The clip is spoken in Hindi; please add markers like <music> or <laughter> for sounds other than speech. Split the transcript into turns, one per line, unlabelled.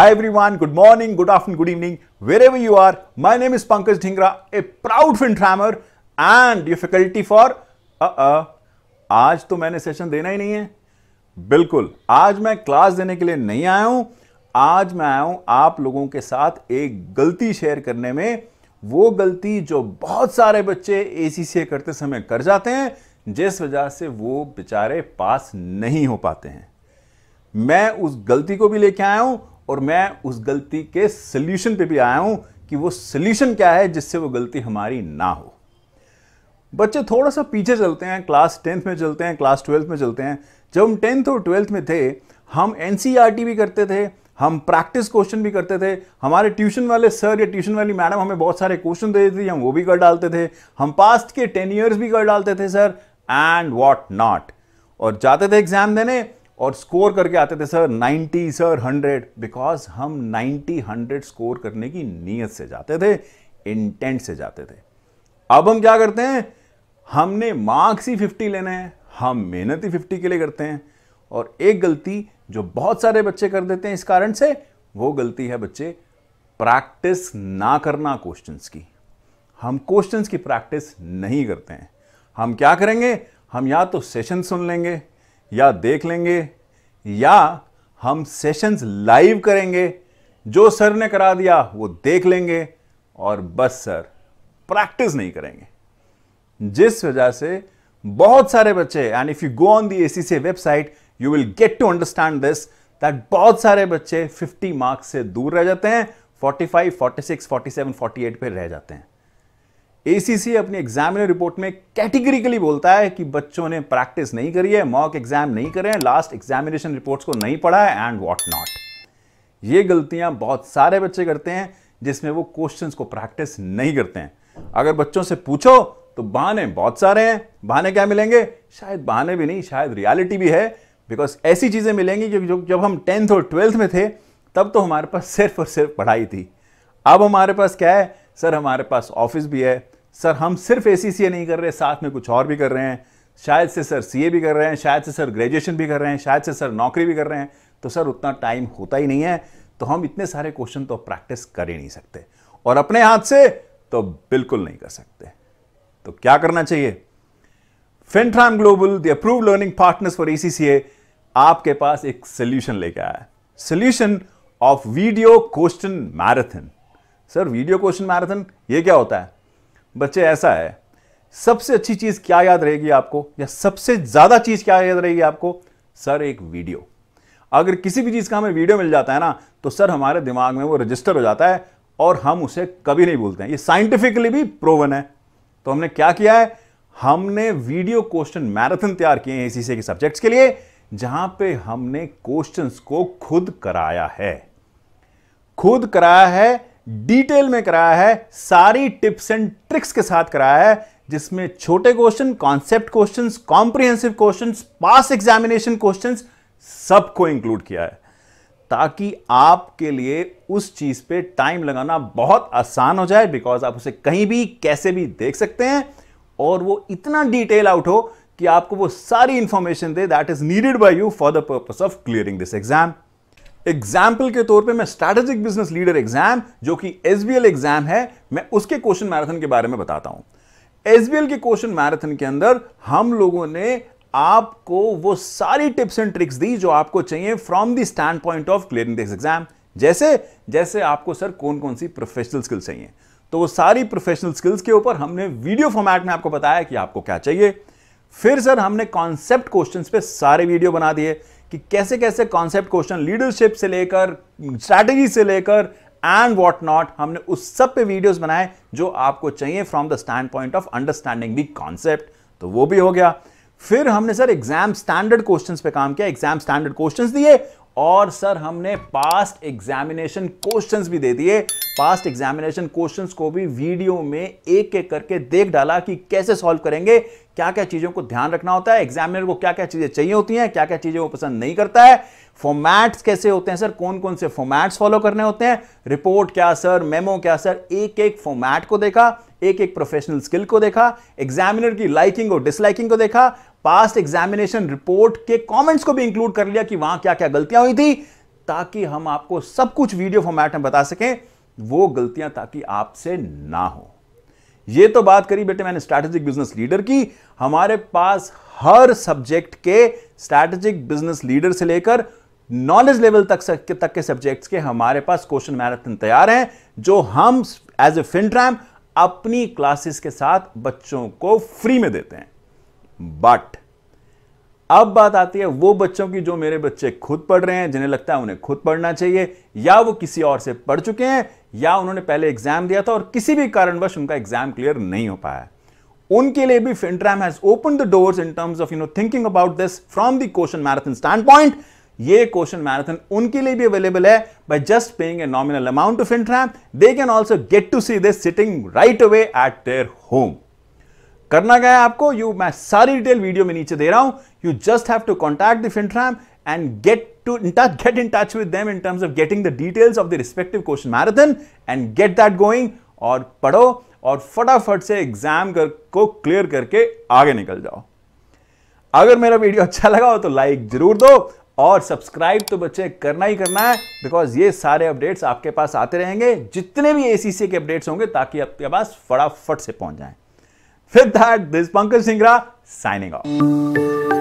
Hi everyone, good morning, good afternoon, good evening, wherever you are. My name is Pankaj Dhingra, a proud FinTrammer and your faculty for uh-uh. आज तो मैंने सेशन देना ही नहीं है बिल्कुल आज मैं क्लास देने के लिए नहीं आया हूं आज मैं आया हूं आप लोगों के साथ एक गलती शेयर करने में वो गलती जो बहुत सारे बच्चे ए करते समय कर जाते हैं जिस वजह से वो बेचारे पास नहीं हो पाते हैं मैं उस गलती को भी लेके आया हूं और मैं उस गलती के सल्यूशन पे भी आया हूं कि वो सल्यूशन क्या है जिससे वो गलती हमारी ना हो बच्चे थोड़ा सा पीछे चलते हैं क्लास टेंथ में चलते हैं क्लास ट्वेल्थ में चलते हैं जब हम टेंथ और ट्वेल्थ में थे हम एन e भी करते थे हम प्रैक्टिस क्वेश्चन भी करते थे हमारे ट्यूशन वाले सर या ट्यूशन वाली मैडम हमें बहुत सारे क्वेश्चन देते थे हम वो भी कर डालते थे हम पास्ट के टेन ईयर्स भी कर डालते थे सर एंड वॉट नॉट और जाते थे एग्जाम देने और स्कोर करके आते थे सर 90 सर 100 बिकॉज हम 90 100 स्कोर करने की नीयत से जाते थे इंटेंट से जाते थे अब हम क्या करते हैं हमने मार्क्स ही 50 लेने हैं हम मेहनत ही 50 के लिए करते हैं और एक गलती जो बहुत सारे बच्चे कर देते हैं इस कारण से वो गलती है बच्चे प्रैक्टिस ना करना क्वेश्चंस की हम क्वेश्चंस की प्रैक्टिस नहीं करते हैं हम क्या करेंगे हम या तो सेशन सुन लेंगे या देख लेंगे या हम सेशंस लाइव करेंगे जो सर ने करा दिया वो देख लेंगे और बस सर प्रैक्टिस नहीं करेंगे जिस वजह से बहुत सारे बच्चे and if you go on the C website you will get to understand this that बहुत सारे बच्चे 50 मार्क्स से दूर रह जाते हैं 45, 46, 47, 48 पे रह जाते हैं एसीसी अपनी एग्जामिनर रिपोर्ट में कैटेगरिकली बोलता है कि बच्चों ने प्रैक्टिस नहीं करी है मॉक एग्जाम नहीं करे हैं लास्ट एग्जामिनेशन रिपोर्ट्स को नहीं पढ़ा है एंड वॉट नॉट ये गलतियां बहुत सारे बच्चे करते हैं जिसमें वो क्वेश्चंस को प्रैक्टिस नहीं करते हैं अगर बच्चों से पूछो तो बहाने बहुत सारे हैं बहाने क्या मिलेंगे शायद बहाने भी नहीं शायद रियालिटी भी है बिकॉज ऐसी चीज़ें मिलेंगी कि जब हम टेंथ और ट्वेल्थ में थे तब तो हमारे पास <laughs> सिर्फ और सिर्फ पढ़ाई थी अब हमारे पास क्या है सर हमारे पास ऑफिस भी है सर हम सिर्फ ए नहीं कर रहे साथ में कुछ और भी कर रहे हैं शायद से सर ए भी कर रहे हैं शायद से सर ग्रेजुएशन भी कर रहे हैं शायद से सर नौकरी भी कर रहे हैं तो सर उतना टाइम होता ही नहीं है तो हम इतने सारे क्वेश्चन तो प्रैक्टिस कर ही नहीं सकते और अपने हाथ से तो बिल्कुल नहीं कर सकते तो क्या करना चाहिए फिनट्राम global the approve learning partners for a आपके पास एक सोल्यूशन लेके आया है solution of video question marathon sir video question marathon ये क्या होता है बच्चे ऐसा है सबसे अच्छी चीज़ क्या याद रहेगी आपको या सबसे ज़्यादा चीज़ क्या याद रहेगी आपको सर एक वीडियो अगर किसी भी चीज़ का हमें वीडियो मिल जाता है ना तो सर हमारे दिमाग में वो रजिस्टर हो जाता है और हम उसे कभी नहीं भूलते हैं ये साइंटिफिकली भी प्रोवन है तो हमने क्या किया है हमने वीडियो क्वेश्चन मैराथन तैयार किए हैं इसी से के सब्जेक्ट्स के लिए जहां पे हमने क्वेश्चंस को खुद कराया है खुद कराया है डिटेल में कराया है सारी टिप्स एंड ट्रिक्स के साथ कराया है जिसमें छोटे question concept question comprehensive question past examination question सबको इंक्लूड किया है ताकि आपके लिए उस चीज पे टाइम लगाना बहुत आसान हो जाए बिकॉज आप उसे कहीं भी कैसे भी देख सकते हैं और वो इतना डिटेल आउट हो कि आपको वो सारी इंफॉर्मेशन दे that is needed by you for the purpose of clearing this exam example के तौर पे मैं स्ट्रैटेजिक बिजनेस लीडर एग्जाम जो कि एस एग्जाम है मैं उसके क्वेश्चन मैराथन के बारे में बताता हूं एस के क्वेश्चन मैराथन के अंदर हम लोगों ने आपको वो सारी टिप्स एंड ट्रिक्स दी जो आपको चाहिए from the standpoint of clearing this exam जैसे जैसे आपको सर कौन कौन सी प्रोफेशनल स्किल्स चाहिए तो वो सारी प्रोफेशनल स्किल्स के ऊपर हमने वीडियो फॉर्मेट में आपको बताया कि आपको क्या चाहिए फिर सर हमने कॉन्सेप्ट क्वेश्चंस पे सारे वीडियो बना दिए कि कैसे कैसे कॉन्सेप्ट क्वेश्चन लीडरशिप से लेकर स्ट्रैटेजी से लेकर एंड वॉट नॉट हमने उस सब पे वीडियोस बनाए जो आपको चाहिए from the standpoint of understanding the concept तो वो भी हो गया फिर हमने सर एग्जाम स्टैंडर्ड क्वेश्चंस पे काम किया एग्जाम स्टैंडर्ड क्वेश्चंस दिए और सर हमने पास्ट एग्जामिनेशन क्वेश्चंस भी दे दिए पास्ट एग्जामिनेशन क्वेश्चंस को भी वीडियो में एक एक करके देख डाला कि कैसे सॉल्व करेंगे क्या क्या चीज़ों को ध्यान रखना होता है एग्जामिनर को क्या क्या चीज़ें चाहिए होती हैं क्या क्या चीज़ें वो पसंद नहीं करता है फॉर्मैट्स कैसे होते हैं सर कौन कौन से फॉर्मैट्स फॉलो करने होते हैं रिपोर्ट क्या सर मेमो क्या सर एक एक फॉर्मैट को देखा एक एक प्रोफेशनल स्किल को देखा एग्जामिनर की लाइकिंग और डिसलाइकिंग को देखा पास्ट एग्जामिनेशन रिपोर्ट के कॉमेंट्स को भी इंक्लूड कर लिया कि वहां क्या क्या गलतियां हुई थी ताकि हम आपको सब कुछ वीडियो फॉर्मैट में बता सकें वो गलतियां ताकि आपसे ना हो ये तो बात करी बेटे मैंने स्ट्रैटेजिक बिजनेस लीडर की हमारे पास हर सब्जेक्ट के स्ट्रैटेजिक बिजनेस लीडर से लेकर नॉलेज लेवल तक के तक के सब्जेक्ट्स के हमारे पास क्वेश्चन मैराथन तैयार हैं जो हम एज ए फिनट्रैम अपनी क्लासेस के साथ बच्चों को फ्री में देते हैं बट अब बात आती है वो बच्चों की जो मेरे बच्चे खुद पढ़ रहे हैं जिन्हें लगता है उन्हें खुद पढ़ना चाहिए या वो किसी और से पढ़ चुके हैं या उन्होंने पहले एग्जाम दिया था और किसी भी कारणवश उनका एग्जाम क्लियर नहीं हो पाया उनके लिए भी Fintram has open the doors in terms of you know thinking about this from the question marathon standpoint ये क्वेश्चन मैराथन उनके लिए भी अवेलेबल है by just paying a nominal amount of Fintram they can also get to see this sitting right away at their home करना क्या है आपको यू मैं सारी डिटेल वीडियो में नीचे दे रहा हूं you just have to contact the Fintram and get to in touch get in touch with them in terms of getting the details of the respective question marathon and get that और पढ़ो और फटाफट से एग्जाम कर, को क्लियर करके आगे निकल जाओ अगर मेरा वीडियो अच्छा लगा हो तो लाइक जरूर दो और सब्सक्राइब तो बच्चे करना ही करना है बिकॉज ये सारे अपडेट्स आपके पास आते रहेंगे जितने भी एसीसी के अपडेट्स होंगे ताकि आपके पास फटाफट से पहुंच जाएं With that, this is Pankaj Singhra signing off.